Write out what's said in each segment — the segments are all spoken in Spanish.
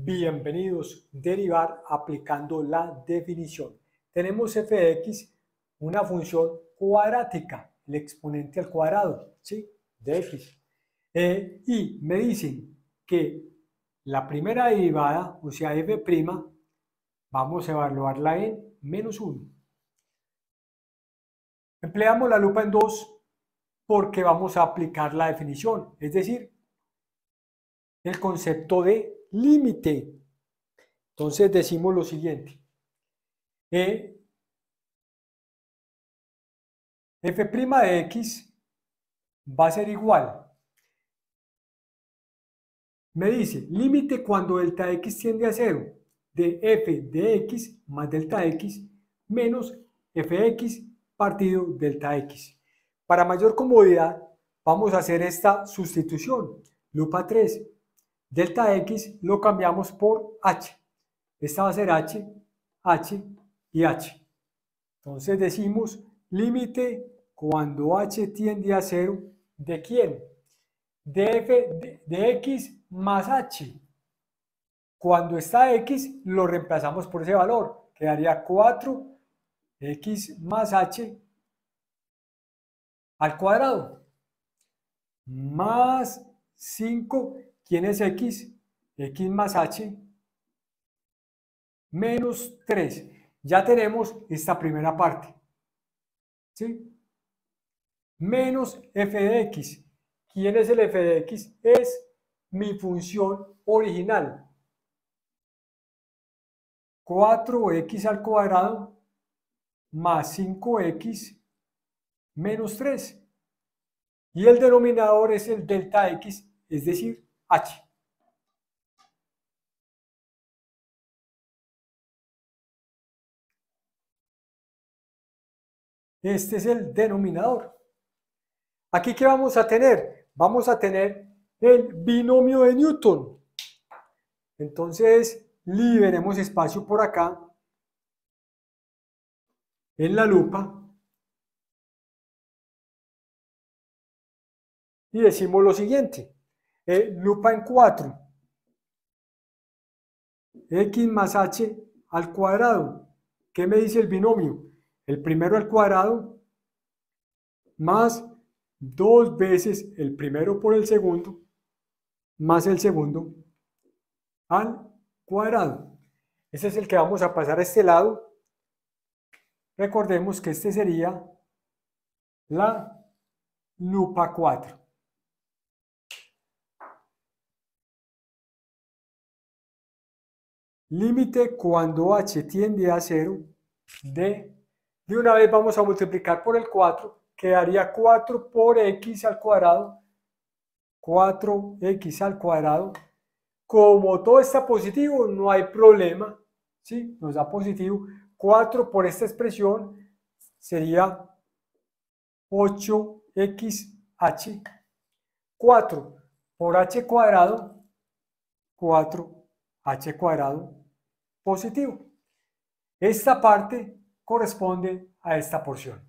Bienvenidos, derivar aplicando la definición. Tenemos f x, una función cuadrática, el exponente al cuadrado, ¿sí? De x. Eh, y me dicen que la primera derivada, o sea, f', vamos a evaluarla en menos 1. Empleamos la lupa en 2 porque vamos a aplicar la definición, es decir, el concepto de límite. Entonces decimos lo siguiente. E, f' de x va a ser igual. Me dice, límite cuando delta x tiende a cero de f de x más delta x menos fx partido delta x. Para mayor comodidad, vamos a hacer esta sustitución. Lupa 3, delta X lo cambiamos por H. Esta va a ser H, H y H. Entonces decimos límite cuando H tiende a 0, ¿de quién? De, F, de, X más H. Cuando está X, lo reemplazamos por ese valor. Quedaría 4 X más H al cuadrado más 5 ¿Quién es X? X más H menos 3. Ya tenemos esta primera parte. ¿Sí? Menos f de x. ¿Quién es el f de x? Es mi función original. 4x al cuadrado más 5x menos 3. Y el denominador es el delta x, es decir, este es el denominador. ¿Aquí qué vamos a tener? Vamos a tener el binomio de Newton. Entonces, liberemos espacio por acá en la lupa y decimos lo siguiente. Eh, lupa en 4. X más H al cuadrado. ¿Qué me dice el binomio? El primero al cuadrado más dos veces el primero por el segundo más el segundo al cuadrado. Ese es el que vamos a pasar a este lado. Recordemos que este sería la lupa 4. Límite cuando h tiende a 0 de, de una vez vamos a multiplicar por el 4, quedaría 4 por x al cuadrado, 4x al cuadrado. Como todo está positivo, no hay problema, ¿sí? Nos da positivo. 4 por esta expresión sería 8xh. 4 por h cuadrado, 4 h cuadrado positivo. Esta parte corresponde a esta porción.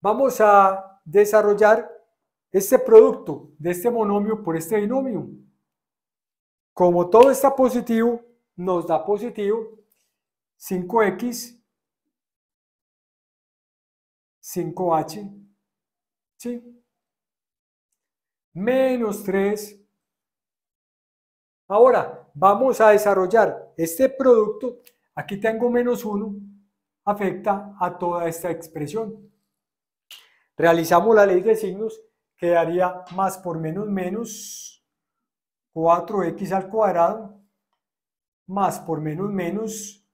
Vamos a desarrollar este producto de este monomio por este binomio. Como todo está positivo, nos da positivo 5x, 5h, ¿sí? Menos 3. Ahora, vamos a desarrollar este producto, aquí tengo menos 1, afecta a toda esta expresión. Realizamos la ley de signos, quedaría más por menos menos 4x al cuadrado, más por menos menos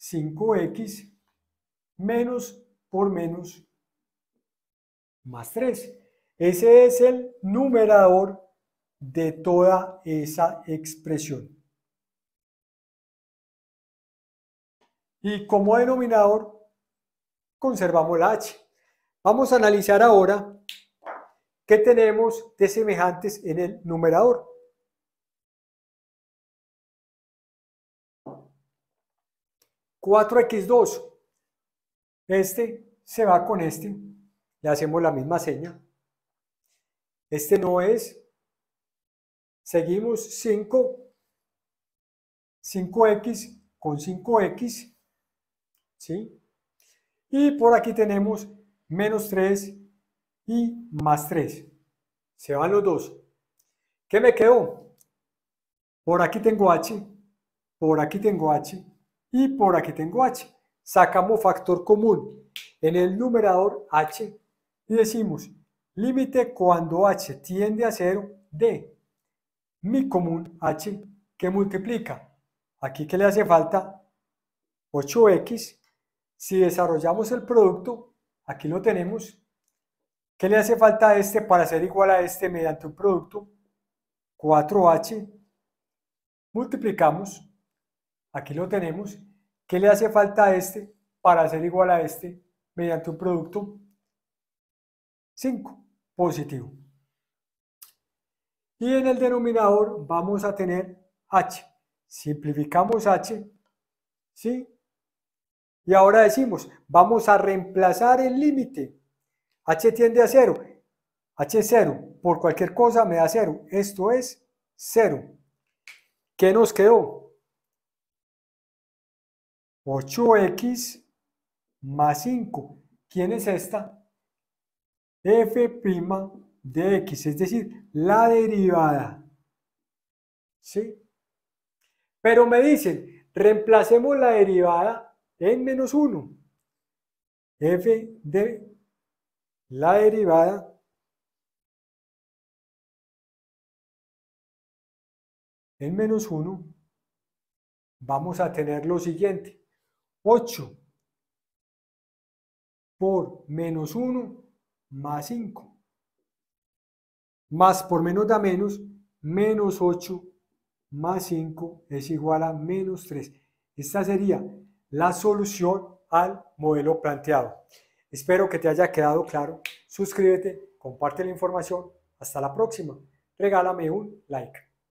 5x, menos por menos más 3. Ese es el numerador de toda esa expresión. Y como denominador conservamos la H. Vamos a analizar ahora qué tenemos de semejantes en el numerador. ¿4x2? Este se va con este, le hacemos la misma seña. Este no es, Seguimos 5, 5x con 5x, ¿sí? Y por aquí tenemos menos 3 y más 3. Se van los dos. ¿Qué me quedó? Por aquí tengo h, por aquí tengo h y por aquí tengo h. Sacamos factor común en el numerador h y decimos límite cuando h tiende a 0 de mi común h que multiplica. Aquí que le hace falta 8x. Si desarrollamos el producto, aquí lo tenemos. ¿Qué le hace falta a este para ser igual a este mediante un producto? 4h. Multiplicamos. Aquí lo tenemos. ¿Qué le hace falta a este para ser igual a este mediante un producto? 5. Positivo. Y en el denominador vamos a tener h. Simplificamos h, ¿sí? Y ahora decimos, vamos a reemplazar el límite. h tiende a 0. h es 0. Por cualquier cosa me da 0. Esto es 0. ¿Qué nos quedó? 8x más 5. ¿Quién es esta? f' de x, es decir, la derivada. ¿Sí? Pero me dicen, reemplacemos la derivada en menos 1. f de la derivada en menos 1, vamos a tener lo siguiente. 8 por menos 1 más 5. Más por menos da menos, menos 8 más 5 es igual a menos 3. Esta sería la solución al modelo planteado. Espero que te haya quedado claro. Suscríbete, comparte la información. Hasta la próxima. Regálame un like.